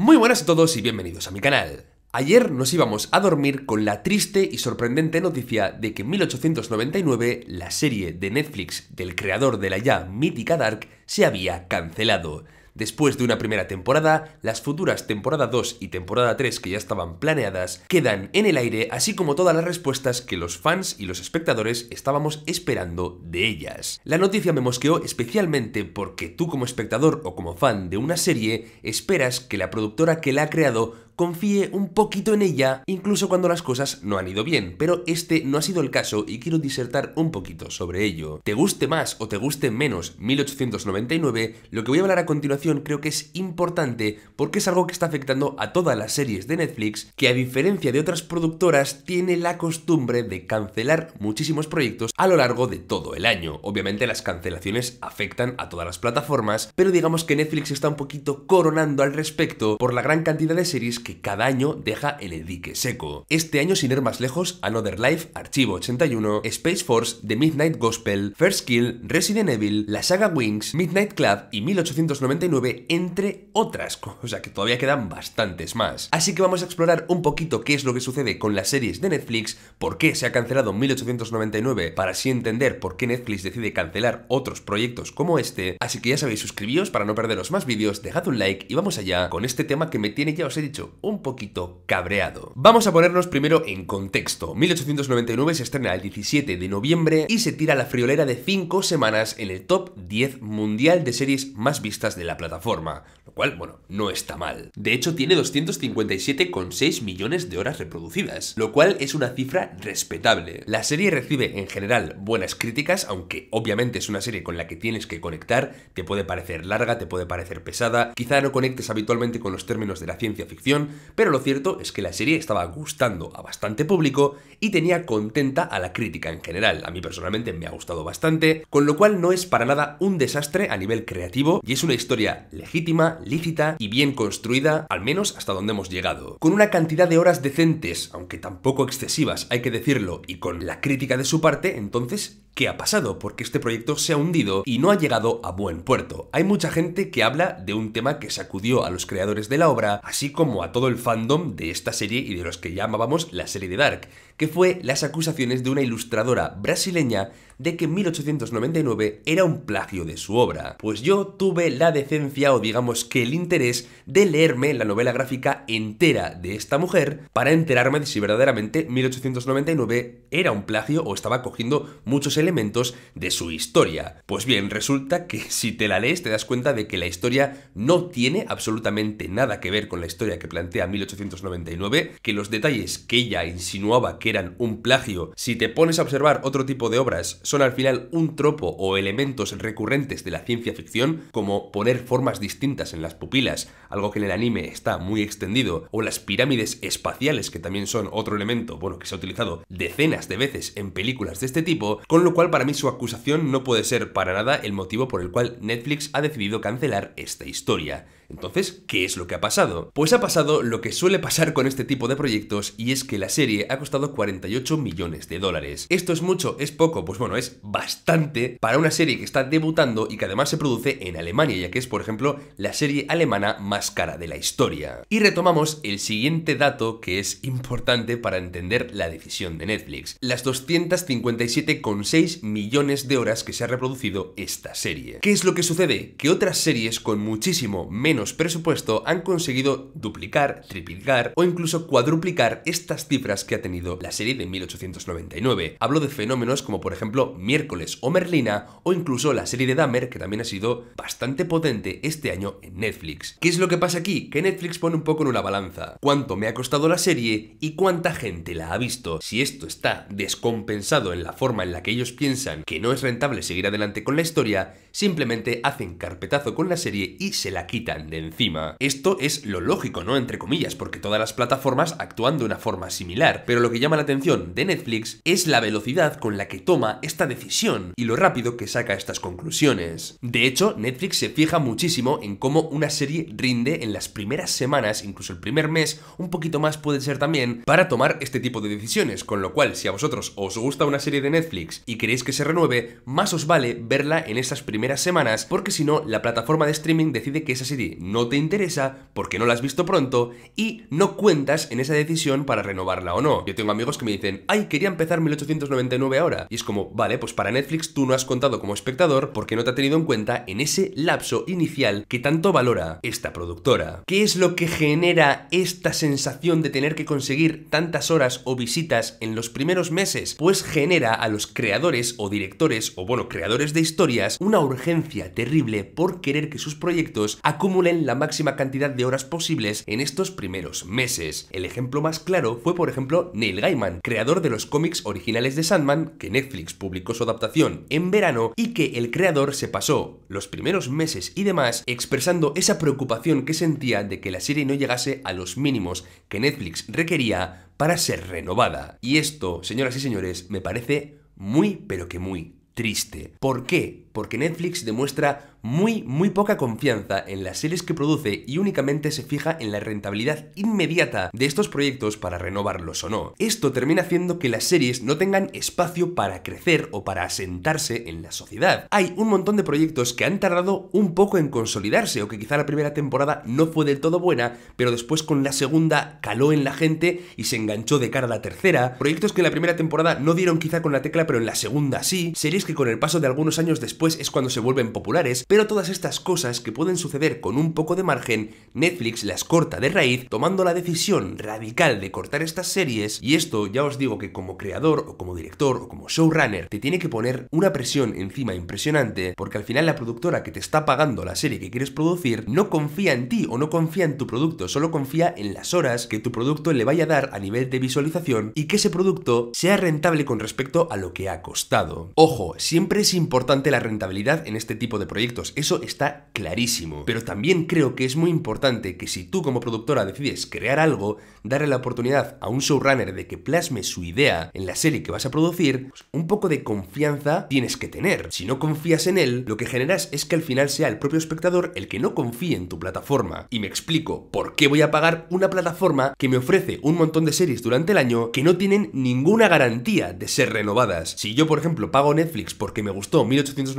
Muy buenas a todos y bienvenidos a mi canal. Ayer nos íbamos a dormir con la triste y sorprendente noticia de que en 1899 la serie de Netflix del creador de la ya mítica Dark se había cancelado. Después de una primera temporada, las futuras temporada 2 y temporada 3 que ya estaban planeadas quedan en el aire, así como todas las respuestas que los fans y los espectadores estábamos esperando de ellas. La noticia me mosqueó especialmente porque tú como espectador o como fan de una serie esperas que la productora que la ha creado confíe un poquito en ella, incluso cuando las cosas no han ido bien, pero este no ha sido el caso y quiero disertar un poquito sobre ello. Te guste más o te guste menos 1899, lo que voy a hablar a continuación creo que es importante porque es algo que está afectando a todas las series de Netflix, que a diferencia de otras productoras tiene la costumbre de cancelar muchísimos proyectos a lo largo de todo el año. Obviamente las cancelaciones afectan a todas las plataformas, pero digamos que Netflix está un poquito coronando al respecto por la gran cantidad de series que cada año deja el dique seco. Este año, sin ir más lejos, Another Life, Archivo 81, Space Force, The Midnight Gospel, First Kill, Resident Evil, la saga Wings, Midnight Club y 1899, entre otras, o sea que todavía quedan bastantes más. Así que vamos a explorar un poquito qué es lo que sucede con las series de Netflix, por qué se ha cancelado 1899 para así entender por qué Netflix decide cancelar otros proyectos como este, así que ya sabéis, suscribíos para no perderos más vídeos, dejad un like y vamos allá con este tema que me tiene, ya os he dicho, un poquito cabreado. Vamos a ponernos primero en contexto. 1899 se estrena el 17 de noviembre y se tira la friolera de 5 semanas en el top 10 mundial de series más vistas de la plataforma cual, bueno, no está mal. De hecho, tiene 257,6 millones de horas reproducidas, lo cual es una cifra respetable. La serie recibe en general buenas críticas, aunque obviamente es una serie con la que tienes que conectar, te puede parecer larga, te puede parecer pesada, quizá no conectes habitualmente con los términos de la ciencia ficción, pero lo cierto es que la serie estaba gustando a bastante público y tenía contenta a la crítica en general. A mí personalmente me ha gustado bastante, con lo cual no es para nada un desastre a nivel creativo y es una historia legítima, lícita y bien construida, al menos hasta donde hemos llegado. Con una cantidad de horas decentes, aunque tampoco excesivas, hay que decirlo, y con la crítica de su parte, entonces qué ha pasado, porque este proyecto se ha hundido y no ha llegado a buen puerto. Hay mucha gente que habla de un tema que sacudió a los creadores de la obra, así como a todo el fandom de esta serie y de los que llamábamos la serie de Dark, que fue las acusaciones de una ilustradora brasileña de que 1899 era un plagio de su obra. Pues yo tuve la decencia o digamos que el interés de leerme la novela gráfica entera de esta mujer para enterarme de si verdaderamente 1899 era un plagio o estaba cogiendo muchos elementos elementos de su historia. Pues bien, resulta que si te la lees te das cuenta de que la historia no tiene absolutamente nada que ver con la historia que plantea 1899, que los detalles que ella insinuaba que eran un plagio, si te pones a observar otro tipo de obras, son al final un tropo o elementos recurrentes de la ciencia ficción, como poner formas distintas en las pupilas, algo que en el anime está muy extendido, o las pirámides espaciales, que también son otro elemento, bueno, que se ha utilizado decenas de veces en películas de este tipo, con lo cual para mí su acusación no puede ser para nada el motivo por el cual Netflix ha decidido cancelar esta historia. Entonces, ¿qué es lo que ha pasado? Pues ha pasado lo que suele pasar con este tipo de proyectos y es que la serie ha costado 48 millones de dólares. ¿Esto es mucho? ¿Es poco? Pues bueno, es bastante para una serie que está debutando y que además se produce en Alemania, ya que es, por ejemplo, la serie alemana más cara de la historia. Y retomamos el siguiente dato que es importante para entender la decisión de Netflix. Las 257,6 millones de horas que se ha reproducido esta serie. ¿Qué es lo que sucede? Que otras series con muchísimo menos presupuesto han conseguido duplicar, triplicar o incluso cuadruplicar estas cifras que ha tenido la serie de 1899. Hablo de fenómenos como por ejemplo Miércoles o Merlina o incluso la serie de Dahmer que también ha sido bastante potente este año en Netflix. ¿Qué es lo que pasa aquí? Que Netflix pone un poco en una balanza. ¿Cuánto me ha costado la serie y cuánta gente la ha visto? Si esto está descompensado en la forma en la que ellos piensan que no es rentable seguir adelante con la historia, simplemente hacen carpetazo con la serie y se la quitan de encima. Esto es lo lógico, ¿no? Entre comillas, porque todas las plataformas actúan de una forma similar, pero lo que llama la atención de Netflix es la velocidad con la que toma esta decisión y lo rápido que saca estas conclusiones. De hecho, Netflix se fija muchísimo en cómo una serie rinde en las primeras semanas, incluso el primer mes, un poquito más puede ser también, para tomar este tipo de decisiones, con lo cual si a vosotros os gusta una serie de Netflix y queréis que se renueve, más os vale verla en esas primeras semanas, porque si no, la plataforma de streaming decide que esa serie no te interesa, porque no la has visto pronto y no cuentas en esa decisión para renovarla o no. Yo tengo amigos que me dicen, ay, quería empezar 1899 ahora. Y es como, vale, pues para Netflix tú no has contado como espectador porque no te ha tenido en cuenta en ese lapso inicial que tanto valora esta productora. ¿Qué es lo que genera esta sensación de tener que conseguir tantas horas o visitas en los primeros meses? Pues genera a los creadores o directores o bueno, creadores de historias una urgencia terrible por querer que sus proyectos acumulen la máxima cantidad de horas posibles en estos primeros meses. El ejemplo más claro fue, por ejemplo, Neil Gaiman, creador de los cómics originales de Sandman, que Netflix publicó su adaptación en verano y que el creador se pasó los primeros meses y demás expresando esa preocupación que sentía de que la serie no llegase a los mínimos que Netflix requería para ser renovada. Y esto, señoras y señores, me parece muy, pero que muy triste. ¿Por qué? porque Netflix demuestra muy, muy poca confianza en las series que produce y únicamente se fija en la rentabilidad inmediata de estos proyectos para renovarlos o no. Esto termina haciendo que las series no tengan espacio para crecer o para asentarse en la sociedad. Hay un montón de proyectos que han tardado un poco en consolidarse o que quizá la primera temporada no fue del todo buena, pero después con la segunda caló en la gente y se enganchó de cara a la tercera. Proyectos que en la primera temporada no dieron quizá con la tecla, pero en la segunda sí. Series que con el paso de algunos años después es cuando se vuelven populares, pero todas estas cosas que pueden suceder con un poco de margen, Netflix las corta de raíz tomando la decisión radical de cortar estas series y esto ya os digo que como creador o como director o como showrunner te tiene que poner una presión encima impresionante porque al final la productora que te está pagando la serie que quieres producir no confía en ti o no confía en tu producto, solo confía en las horas que tu producto le vaya a dar a nivel de visualización y que ese producto sea rentable con respecto a lo que ha costado. Ojo, siempre es importante la rentabilidad rentabilidad en este tipo de proyectos, eso está clarísimo. Pero también creo que es muy importante que si tú como productora decides crear algo, darle la oportunidad a un showrunner de que plasme su idea en la serie que vas a producir, pues un poco de confianza tienes que tener. Si no confías en él, lo que generas es que al final sea el propio espectador el que no confíe en tu plataforma. Y me explico, ¿por qué voy a pagar una plataforma que me ofrece un montón de series durante el año que no tienen ninguna garantía de ser renovadas? Si yo, por ejemplo, pago Netflix porque me gustó 1800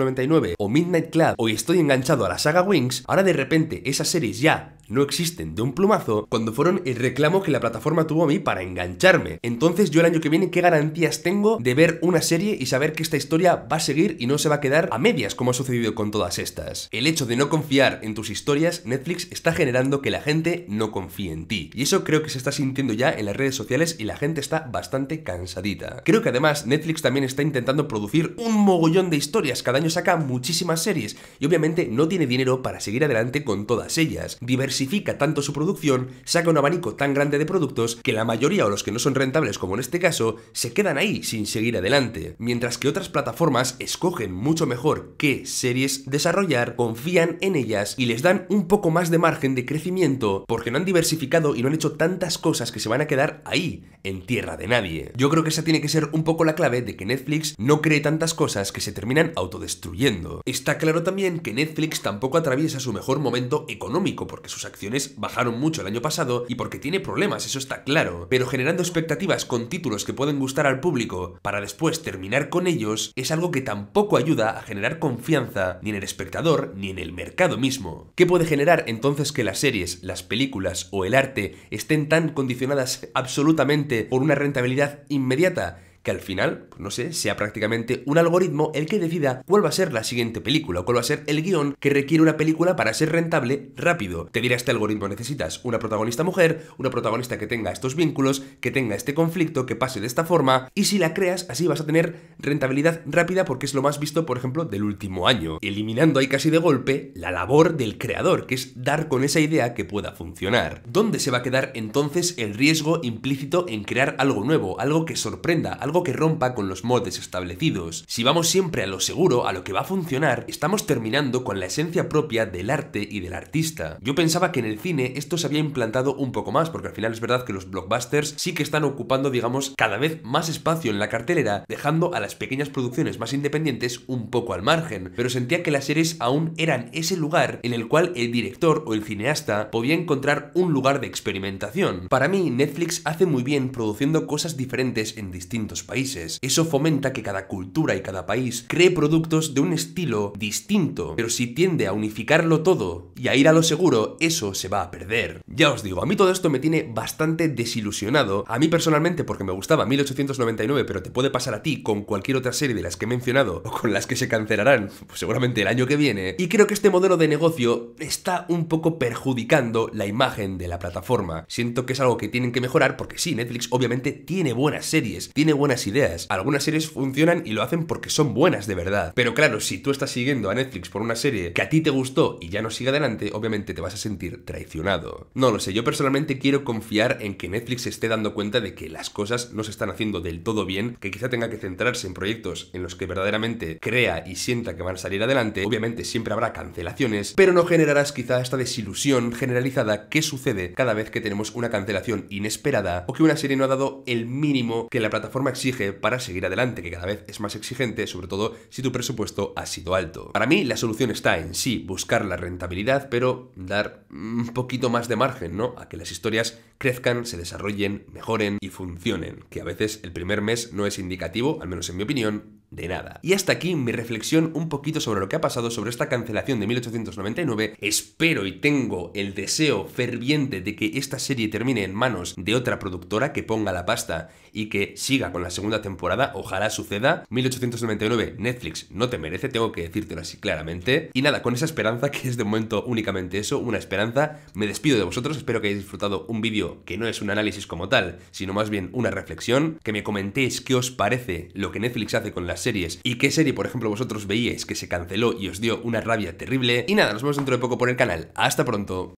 o Midnight Club o Estoy enganchado a la saga Wings, ahora de repente esa series ya no existen de un plumazo, cuando fueron el reclamo que la plataforma tuvo a mí para engancharme. Entonces yo el año que viene, ¿qué garantías tengo de ver una serie y saber que esta historia va a seguir y no se va a quedar a medias como ha sucedido con todas estas? El hecho de no confiar en tus historias, Netflix está generando que la gente no confíe en ti. Y eso creo que se está sintiendo ya en las redes sociales y la gente está bastante cansadita. Creo que además Netflix también está intentando producir un mogollón de historias, cada año saca muchísimas series y obviamente no tiene dinero para seguir adelante con todas ellas diversifica tanto su producción, saca un abanico tan grande de productos que la mayoría o los que no son rentables como en este caso, se quedan ahí sin seguir adelante. Mientras que otras plataformas escogen mucho mejor qué series desarrollar, confían en ellas y les dan un poco más de margen de crecimiento porque no han diversificado y no han hecho tantas cosas que se van a quedar ahí, en tierra de nadie. Yo creo que esa tiene que ser un poco la clave de que Netflix no cree tantas cosas que se terminan autodestruyendo. Está claro también que Netflix tampoco atraviesa su mejor momento económico porque sus acciones bajaron mucho el año pasado y porque tiene problemas, eso está claro, pero generando expectativas con títulos que pueden gustar al público para después terminar con ellos es algo que tampoco ayuda a generar confianza ni en el espectador ni en el mercado mismo. ¿Qué puede generar entonces que las series, las películas o el arte estén tan condicionadas absolutamente por una rentabilidad inmediata? que al final, pues no sé, sea prácticamente un algoritmo el que decida cuál va a ser la siguiente película, o cuál va a ser el guión que requiere una película para ser rentable rápido. Te dirá este algoritmo, necesitas una protagonista mujer, una protagonista que tenga estos vínculos, que tenga este conflicto, que pase de esta forma, y si la creas, así vas a tener rentabilidad rápida porque es lo más visto, por ejemplo, del último año, eliminando ahí casi de golpe la labor del creador, que es dar con esa idea que pueda funcionar. ¿Dónde se va a quedar entonces el riesgo implícito en crear algo nuevo, algo que sorprenda, algo que rompa con los mods establecidos. Si vamos siempre a lo seguro, a lo que va a funcionar, estamos terminando con la esencia propia del arte y del artista. Yo pensaba que en el cine esto se había implantado un poco más, porque al final es verdad que los blockbusters sí que están ocupando, digamos, cada vez más espacio en la cartelera, dejando a las pequeñas producciones más independientes un poco al margen, pero sentía que las series aún eran ese lugar en el cual el director o el cineasta podía encontrar un lugar de experimentación. Para mí, Netflix hace muy bien produciendo cosas diferentes en distintos países. Eso fomenta que cada cultura y cada país cree productos de un estilo distinto, pero si tiende a unificarlo todo y a ir a lo seguro, eso se va a perder. Ya os digo, a mí todo esto me tiene bastante desilusionado, a mí personalmente porque me gustaba 1899, pero te puede pasar a ti con cualquier otra serie de las que he mencionado o con las que se cancelarán, pues seguramente el año que viene, y creo que este modelo de negocio está un poco perjudicando la imagen de la plataforma. Siento que es algo que tienen que mejorar porque sí, Netflix obviamente tiene buenas series, tiene buenas ideas. Algunas series funcionan y lo hacen porque son buenas de verdad. Pero claro, si tú estás siguiendo a Netflix por una serie que a ti te gustó y ya no sigue adelante, obviamente te vas a sentir traicionado. No lo sé, yo personalmente quiero confiar en que Netflix esté dando cuenta de que las cosas no se están haciendo del todo bien, que quizá tenga que centrarse en proyectos en los que verdaderamente crea y sienta que van a salir adelante. Obviamente siempre habrá cancelaciones, pero no generarás quizá esta desilusión generalizada que sucede cada vez que tenemos una cancelación inesperada o que una serie no ha dado el mínimo que la plataforma exige para seguir adelante, que cada vez es más exigente, sobre todo si tu presupuesto ha sido alto. Para mí, la solución está en sí buscar la rentabilidad, pero dar un poquito más de margen, ¿no? A que las historias crezcan, se desarrollen, mejoren y funcionen, que a veces el primer mes no es indicativo, al menos en mi opinión, de nada. Y hasta aquí mi reflexión un poquito sobre lo que ha pasado sobre esta cancelación de 1899. Espero y tengo el deseo ferviente de que esta serie termine en manos de otra productora que ponga la pasta y que siga con la segunda temporada. Ojalá suceda. 1899 Netflix no te merece, tengo que decírtelo así claramente. Y nada, con esa esperanza que es de momento únicamente eso, una esperanza, me despido de vosotros. Espero que hayáis disfrutado un vídeo que no es un análisis como tal, sino más bien una reflexión. Que me comentéis qué os parece lo que Netflix hace con las series y qué serie, por ejemplo, vosotros veíais que se canceló y os dio una rabia terrible. Y nada, nos vemos dentro de poco por el canal. Hasta pronto.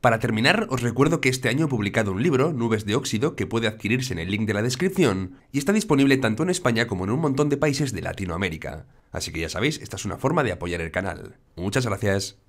Para terminar, os recuerdo que este año he publicado un libro, Nubes de Óxido, que puede adquirirse en el link de la descripción, y está disponible tanto en España como en un montón de países de Latinoamérica. Así que ya sabéis, esta es una forma de apoyar el canal. Muchas gracias.